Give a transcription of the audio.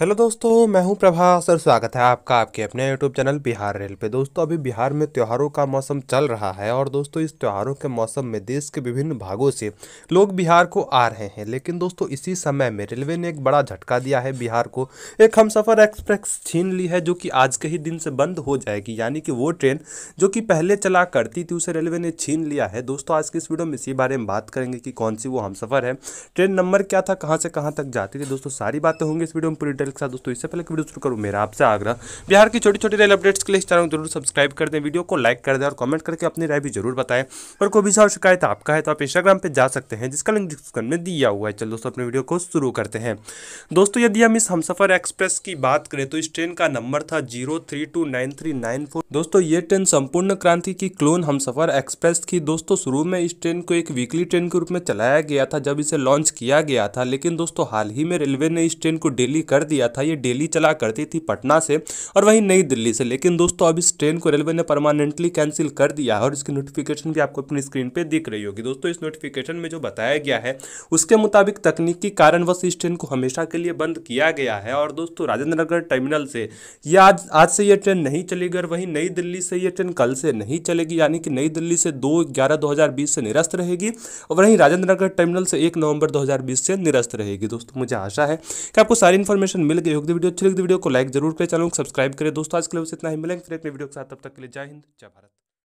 hello दोस्तों मैं हूं प्रभास और स्वागत है आपका आपके अपने यूट्यूब चैनल बिहार रेल पे दोस्तों अभी बिहार में त्योहारों का मौसम चल रहा है और दोस्तों इस त्योहारों के मौसम में देश के विभिन्न भागों से लोग बिहार को आ रहे हैं लेकिन दोस्तों इसी समय में रेलवे ने एक बड़ा झटका दिया है बिहार को एक हमसफ़र एक्सप्रेस छीन ली है जो कि आज के ही दिन से बंद हो जाएगी यानी कि वो ट्रेन जो कि पहले चला करती थी उसे रेलवे ने छीन लिया है दोस्तों आज की इस वीडियो में इसी बारे में बात करेंगे कि कौन सी वो हम है ट्रेन नंबर क्या था कहाँ से कहाँ तक जाती थी दोस्तों सारी बातें होंगी इस वीडियो में पूरी चैनल के साथ दोस्तों इससे पहले वीडियो शुरू करूँ मेरा आपसे आग्रह बिहार की छोटी छोटी रेल अपडेट्स के लिए इस चैनल जरूर सब्सक्राइब कर दें वीडियो को लाइक कर दें और कमेंट करके अपनी राय भी जरूर बताएं और कोई भी सा शिकायत आपका है तो आप इंस्टाग्राम पर जा सकते हैं जिसका लिंक डिस्क्रिप्शन में दिया हुआ है चल दोस्तों अपने वीडियो को शुरू करते हैं दोस्तों यदि हम इस हमसफर एक्सप्रेस की बात करें तो इस ट्रेन का नंबर था जीरो दोस्तों ये ट्रेन संपूर्ण क्रांति की क्लोन हमसफर एक्सप्रेस थी दोस्तों शुरू में इस ट्रेन को एक वीकली ट्रेन के रूप में चलाया गया था जब इसे लॉन्च किया गया था लेकिन दोस्तों हाल ही में रेलवे ने इस ट्रेन को डेली कर दिया दिया था ये डेली चला करती थी पटना से और वहीं नई दिल्ली से लेकिन दोस्तों अब इस ट्रेन को रेलवे ने परमानेंटली कैंसिल कर दिया है और इसकी नोटिफिकेशन भी आपको अपनी स्क्रीन पर दिख रही होगी दोस्तों इस नोटिफिकेशन में जो बताया गया है उसके मुताबिक तकनीकी कारणवश इस ट्रेन को हमेशा के लिए बंद किया गया है और दोस्तों राजेंद्र नगर टर्मिनल से या आज आज से ये ट्रेन नहीं चलेगी और वहीं नई दिल्ली से ये ट्रेन कल से नहीं चलेगी यानी कि नई दिल्ली से दो ग्यारह दो से निरस्त रहेगी और वहीं राजेंद्र नगर टर्मिनल से एक नवंबर 2020 से निरस्त रहेगी दोस्तों मुझे आशा है कि आपको सारी इन्फॉर्मेशन मिल गई होगी वीडियो अच्छी लगी तो वीडियो को लाइक जरूर करें चैनल को सब्सक्राइब करें दोस्तों आज के लिए इतना ही मिलेंगे फिर अपने वीडियो के साथ तब तक के लिए जय हिंद जय भारत